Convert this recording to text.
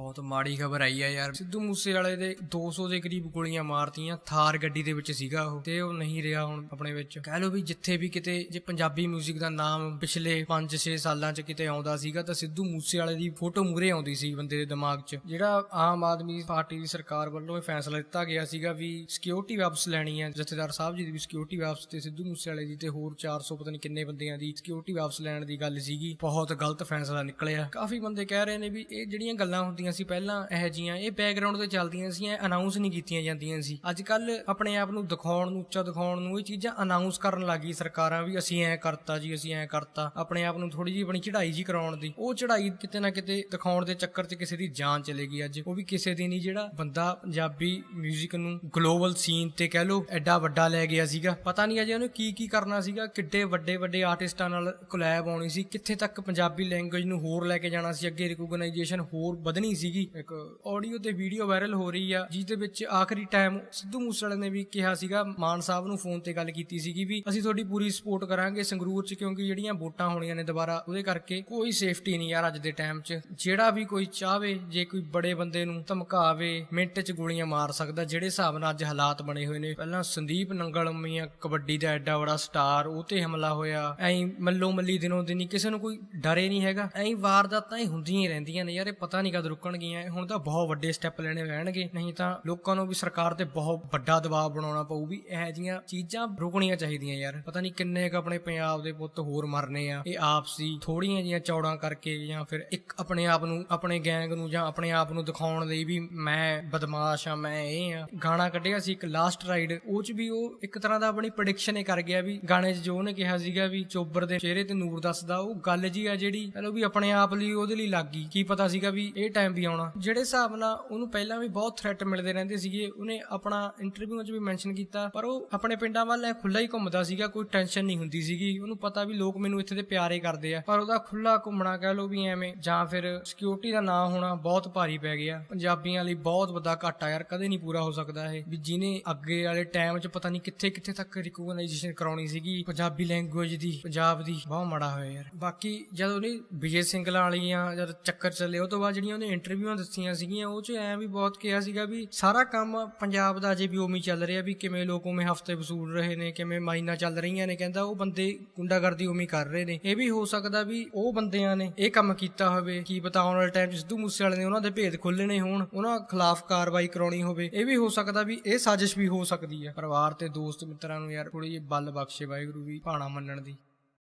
ਬਹੁਤ ਮਾੜੀ ਖਬਰ ਆਈ ਆ ਯਾਰ ਸਿੱਧੂ ਮੂਸੇ ਵਾਲੇ ਦੇ 200 ਦੇ ਕਰੀਬ ਗੋਲੀਆਂ ਮਾਰਤੀਆਂ ਥਾਰ ਗੱਡੀ ਦੇ ਵਿੱਚ ਸੀਗਾ ਉਹ ਤੇ ਉਹ ਨਹੀਂ ਰਿਹਾ ਹੁਣ ਆਪਣੇ ਵਿੱਚ ਕਹਿ ਲਓ ਵੀ ਜਿੱਥੇ ਵੀ ਕਿਤੇ ਜੇ ਪੰਜਾਬੀ 뮤직 ਦਾ ਨਾਮ ਪਿਛਲੇ 5-6 ਸਾਲਾਂ 'ਚ ਕਿਤੇ ਆਉਂਦਾ ਸੀਗਾ ਤਾਂ ਸਿੱਧੂ ਮੂਸੇ ਵਾਲੇ ਦੀ ਫੋਟੋ ਮੂਰੇ ਆਉਂਦੀ ਸੀ ਬੰਦੇ ਦੇ ਦਿਮਾਗ 'ਚ ਜਿਹੜਾ ਆਮ ਆਦਮੀ ਪਾਰਟੀ ਦੀ ਸਰਕਾਰ ਵੱਲੋਂ ਇਹ ਫੈਸਲਾ ਦਿੱਤਾ ਗਿਆ ਸੀਗਾ ਵੀ ਸਿਕਿਉਰਿਟੀ ਵਾਪਸ ਲੈਣੀ ਹੈ ਜਥੇਦਾਰ ਸਾਹਿਬ ਜੀ ਦੀ ਵੀ ਸਿਕਿਉਰਿਟੀ ਵਾਪਸ ਤੇ ਸਿੱਧੂ ਮੂਸੇ ਵਾਲੇ ਦੀ ਤੇ ਹੋਰ 400 ਪਤਾ ਨਹੀਂ ਕਿੰਨੇ ਬੰਦਿਆਂ ਦੀ ਸਿਕਿਉਰਿਟੀ ਵਾਪਸ ਲੈਣ ਦੀ ਗੱਲ ਸੀਗੀ ਬਹੁਤ ਗਲਤ ਫੈਸਲਾ ਨਿਕਲਿਆ ਕਾਫੀ ਬੰਦੇ ਕਹਿ ਰਹੇ ਨੇ ਵੀ ਇਹ ਜਿਹੜੀਆਂ ਗੱਲਾਂ ਹੁੰਦੀਆਂ ਹੁੰਦੀਆਂ ਸੀ ਪਹਿਲਾਂ ਇਹ ਜੀਆਂ ਇਹ ਬੈਕਗ੍ਰਾਉਂਡ ਤੇ ਚੱਲਦੀਆਂ ਸੀ ਅਨਾਉਂਸ ਨਹੀਂ ਕੀਤੀਆਂ ਜਾਂਦੀਆਂ ਸੀ ਅੱਜ ਕੱਲ ਆਪਣੇ ਆਪ ਨੂੰ ਦਿਖਾਉਣ ਨੂੰ ਉੱਚਾ ਦਿਖਾਉਣ ਨੂੰ ਇਹ ਚੀਜ਼ਾਂ ਅਨਾਉਂਸ ਕਰਨ ਲੱਗੀ ਸਰਕਾਰਾਂ ਵੀ ਅਸੀਂ ਐ ਕਰਤਾ ਜੀ ਅਸੀਂ ਐ ਕਰਤਾ ਆਪਣੇ ਆਪ ਨੂੰ ਥੋੜੀ ਜਿਹੀ ਆਪਣੀ ਚੜ੍ਹਾਈ ਜੀ ਕਰਾਉਣ ਦੀ ਉਹ ਚੜ੍ਹਾਈ ਕਿਤੇ ਨਾ ਕਿਤੇ ਦਿਖਾਉਣ ਦੇ ਚੱਕਰ 'ਚ ਕਿਸੇ ਦੀ ਜਾਨ ਚਲੇ ਗਈ ਅੱਜ ਉਹ ਵੀ ਕਿਸੇ ਦੀ ਨਹੀਂ ਜਿਹੜਾ ਬੰਦਾ ਪੰਜਾਬੀ 뮤직 ਨੂੰ ਗਲੋਬਲ ਸੀਨ ਤੇ ਕਹਿ ਲੋ ਐਡਾ ਵੱਡਾ ਲੈ ਗਿਆ ਸੀਗਾ ਪਤਾ ਨਹੀਂ ਅਜੇ ਉਹਨੇ ਕੀ ਕੀ ਕਰਨਾ ਸੀਗਾ ਕਿੱਡੇ ਵੱਡੇ ਵੱਡੇ ਆਰਟਿਸਟਾਂ ਨਾਲ ਕੋਲੈਬ ਆਉਣੀ ਸੀ ਕਿੱਥੇ ਤੱਕ ਪੰਜਾਬੀ ਲੈਂਗੁਏਜ ਨੂੰ ਹੋਰ ਲੈ ਕੇ ਜਾਣਾ ਸੀ ਅੱਗੇ ਰਿਕੋਗਨਾਈਜੇਸ਼ਨ ਹੋਰ ਵਧਣੀ ਸੀਗੀ ਇੱਕ ਆਡੀਓ ਤੇ ਵੀਡੀਓ ਵਾਇਰਲ ਹੋ ਰਹੀ ਆ ਜਿਸ ਦੇ ਵਿੱਚ ਆਖਰੀ ਟਾਈਮ ਸਿੱਧੂ ਮੂਸੇਵਾਲੇ ਨੇ ਵੀ ਕਿਹਾ ਸੀਗਾ ਮਾਨ ਸਾਹਿਬ ਨੂੰ ਫੋਨ ਤੇ ਗੱਲ ਕੀਤੀ ਸੀਗੀ ਵੀ ਅਸੀਂ ਤੁਹਾਡੀ ਪੂਰੀ ਸਪੋਰਟ ਕਰਾਂਗੇ ਸੰਗਰੂਰ 'ਚ ਕਿਉਂਕਿ ਜਿਹੜੀਆਂ ਵੋਟਾਂ ਹੋਣੀਆਂ ਨੇ ਦੁਬਾਰਾ ਉਹਦੇ ਕਰਕੇ ਕੋਈ ਸੇਫਟੀ ਨਹੀਂ ਯਾਰ ਅੱਜ ਦੇ ਟਾਈਮ 'ਚ ਜਿਹੜਾ ਵੀ ਕੋਈ ਚਾਹਵੇ ਜੇ ਕੋਈ ਬੜੇ ਬੰਦੇ ਨੂੰ ਧਮਕਾਵੇ ਮਿੰਟ 'ਚ ਗੋਲੀਆਂ ਮਾਰ ਸਕਦਾ ਜਿਹੜੇ ਹਿਸਾਬ ਨਾਲ ਅੱਜ ਹਾਲਾਤ ਬਣੇ ਹੋਏ ਨੇ ਪਹਿਲਾਂ ਸੰਦੀਪ ਨੰਗਲ ਮੀਆਂ ਕਬੱਡੀ ਦਾ ਐਡਾ ਬੜਾ ਸਟਾਰ ਉਹ ਤੇ ਹਮਲਾ ਹੋਇਆ ਐਂ ਮੱਲੋ ਮੱਲੀ ਦਿਨੋਂ ਦਿਨੀ ਕਿਸੇ ਨੂੰ ਕੋਈ ਡਰੇ ਨਹੀਂ ਹੈਗਾ ਐਂ ਵਾਰਦਾਤਾਂ ਹੀ ਹੁੰਦੀਆਂ ਹੀ ਰਹਿੰਦੀਆਂ ਨੇ ਯਾਰ ਇਹ ਪਤਾ ਨਹੀਂ ਕਦ ਰੁਕਣਗੀਆਂ ਹੁਣ ਤਾਂ ਬਹੁਤ ਵੱਡੇ ਸਟੈਪ ਲੈਣੇ ਪੈਣਗੇ ਨਹੀਂ ਤਾਂ ਲੋਕਾਂ ਨੂੰ ਵੀ ਸਰਕਾਰ ਤੇ ਬਹੁਤ ਵੱਡਾ ਦਬਾਅ ਬਣਾਉਣਾ ਪਊ ਵੀ ਇਹ ਜੀਆਂ ਚੀਜ਼ਾਂ ਰੁਕਣੀਆਂ ਚਾਹੀਦੀਆਂ ਯਾਰ ਪਤਾ ਨਹੀਂ ਕਿੰਨੇ ਕ ਆਪਣੇ ਪੰਜਾਬ ਦੇ ਪੁੱਤ ਹੋਰ ਮਰਨੇ ਆ ਇਹ ਆਪਸੀ ਥੋੜੀਆਂ ਜੀਆਂ ਚੌੜਾਂ ਕਰਕੇ ਜਾਂ ਫਿਰ ਇੱਕ ਆਪਣੇ ਆਪ ਨੂੰ ਆਪਣੇ ਗੈਂਗ ਨੂੰ ਜਾਂ ਆਪਣੇ ਆਪ ਨੂੰ ਦਿਖਾਉਣ ਲਈ ਵੀ ਮੈਂ ਬਦਮਾਸ਼ ਆ ਮੈਂ ਇਹ ਆ ਗਾਣਾ ਕੱਢਿਆ ਸੀ ਇੱਕ ਲਾਸਟ ਰਾਈਡ ਉਹ ਚ ਵੀ ਉਹ ਇੱਕ ਤਰ੍ਹਾਂ ਦਾ ਆਪਣੀ ਪ੍ਰੈਡਿਕਸ਼ਨ ਹੀ ਕਰ ਗਿਆ ਵੀ ਗਾਣੇ 'ਚ ਜੋ ਉਹਨੇ ਕਿਹਾ ਸੀਗਾ ਵੀ ਚੋਬਰ ਦੇ ਚਿਹਰੇ ਤੇ ਨੂਰ ਦੱਸਦਾ ਉਹ ਗੱਲ ਜੀ ਆ ਜਿਹੜੀ ਚਲੋ ਵੀ ਆਪਣੇ ਆਪ ਲਈ ਉਹਦੇ ਲਈ ਲੱਗੀ ਕੀ ਪਤਾ ਸੀਗਾ ਵੀ ਇਹ ਟਾਈਮ ਟਾਈਮ ਵੀ ਆਉਣਾ ਜਿਹੜੇ ਹਿਸਾਬ ਨਾਲ ਉਹਨੂੰ ਪਹਿਲਾਂ ਵੀ ਬਹੁਤ ਥ੍ਰੈਟ ਮਿਲਦੇ ਰਹਿੰਦੇ ਸੀਗੇ ਉਹਨੇ ਆਪਣਾ ਇੰਟਰਵਿਊ 'ਚ ਵੀ ਮੈਂਸ਼ਨ ਕੀਤਾ ਪਰ ਉਹ ਆਪਣੇ ਪਿੰਡਾਂ ਵੱਲ ਖੁੱਲਾ ਹੀ ਘੁੰਮਦਾ ਸੀਗਾ ਕੋਈ ਟੈਨਸ਼ਨ ਨਹੀਂ ਹੁੰਦੀ ਸੀਗੀ ਉਹਨੂੰ ਪਤਾ ਵੀ ਲੋਕ ਮੈਨੂੰ ਇੱਥੇ ਦੇ ਪਿਆਰੇ ਕਰਦੇ ਆ ਪਰ ਉਹਦਾ ਖੁੱਲਾ ਘੁੰਮਣਾ ਕਹਿ ਲੋ ਵੀ ਐਵੇਂ ਜਾਂ ਫਿਰ ਸਿਕਿਉਰਿਟੀ ਦਾ ਨਾਮ ਹੋਣਾ ਬਹੁਤ ਭਾਰੀ ਪੈ ਗਿਆ ਪੰਜਾਬੀਆਂ ਲਈ ਬਹੁਤ ਵੱਡਾ ਘਾਟਾ ਯਾਰ ਕਦੇ ਨਹੀਂ ਪੂਰਾ ਹੋ ਸਕਦਾ ਇਹ ਵੀ ਜਿਨੇ ਅੱਗੇ ਵਾਲੇ ਟਾਈਮ 'ਚ ਪਤਾ ਨਹੀਂ ਕਿੱਥੇ ਕਿੱਥੇ ਤੱਕ ਰਿਕੋਗਨਾਈਜੇਸ਼ਨ ਕਰਾਉਣੀ ਸੀਗੀ ਪੰਜਾਬੀ ਲੈਂਗੁਏਜ ਦੀ ਪੰਜਾਬ ਦੀ ਬਹੁਤ ਮਾੜਾ ਹੋਇਆ ਯਾਰ ਬਾਕੀ ਜਦੋਂ ਨਹੀਂ ਵਿਜੇ ਸਿੰਘ ਵਾਲੀਆਂ ਜਦ ਚੱਕਰ ਚੱਲੇ ਉਹ ਤੋਂ ਬਾਅਦ ਜਿਹੜੀਆਂ ਉਹਨੇ ਇੰਟਰਵਿਊਆਂ ਦਿੱਤੀਆਂ ਸੀਗੀਆਂ ਉਹ 'ਚ ਐ ਵੀ ਬਹੁਤ ਕਿਹਾ ਸੀਗਾ ਵੀ ਸਾਰਾ ਕੰਮ ਪੰਜਾਬ ਦਾ ਜੇ ਵੀ ਉਮੀ ਚੱਲ ਰਿਹਾ ਵੀ ਕਿਵੇਂ ਲੋਕੋਂ ਮੇ ਹਫਤੇ ਵਸੂਲ ਰਹੇ ਨੇ ਕਿਵੇਂ ਮਾਈਨਾਂ ਚੱਲ ਰਹੀਆਂ ਨੇ ਕਹਿੰਦਾ ਉਹ ਬੰਦੇ ਗੁੰਡਾਗਰਦੀ ਉਮੀ ਕਰ ਰਹੇ ਨੇ ਇਹ ਵੀ ਹੋ ਸਕਦਾ ਵੀ ਉਹ ਬੰਦਿਆਂ ਨੇ ਇਹ ਕੰਮ ਕੀਤਾ ਹੋਵੇ ਕੀ ਪਤਾ ਆਉਣ ਵਾਲੇ ਟਾਈਮ 'ਚ ਸਿੱਧੂ ਮੂਸੇ ਵਾਲੇ ਨੇ ਉਹਨਾਂ ਦੇ ਭੇਦ ਖੋਲਣੇ ਹੋਣ ਉਹਨਾਂ ਖਿਲਾਫ ਕਾਰਵਾਈ ਕਰਾਉਣੀ ਹੋਵੇ ਇਹ ਵੀ ਹੋ ਸਕਦਾ ਵੀ ਇਹ ਸਾਜ਼ਿਸ਼ ਵੀ ਹੋ ਸਕਦੀ ਹੈ ਪਰਿਵਾਰ ਤੇ ਦੋਸਤ ਮਿੱਤਰਾਂ ਨੂੰ ਯਾਰ ਥੋੜੀ ਜਿਹੀ ਬਲ ਬਖਸ਼ੇ ਵਾਹਿਗੁਰੂ ਵੀ ਭਾਣਾ ਮੰਨਣ ਦੀ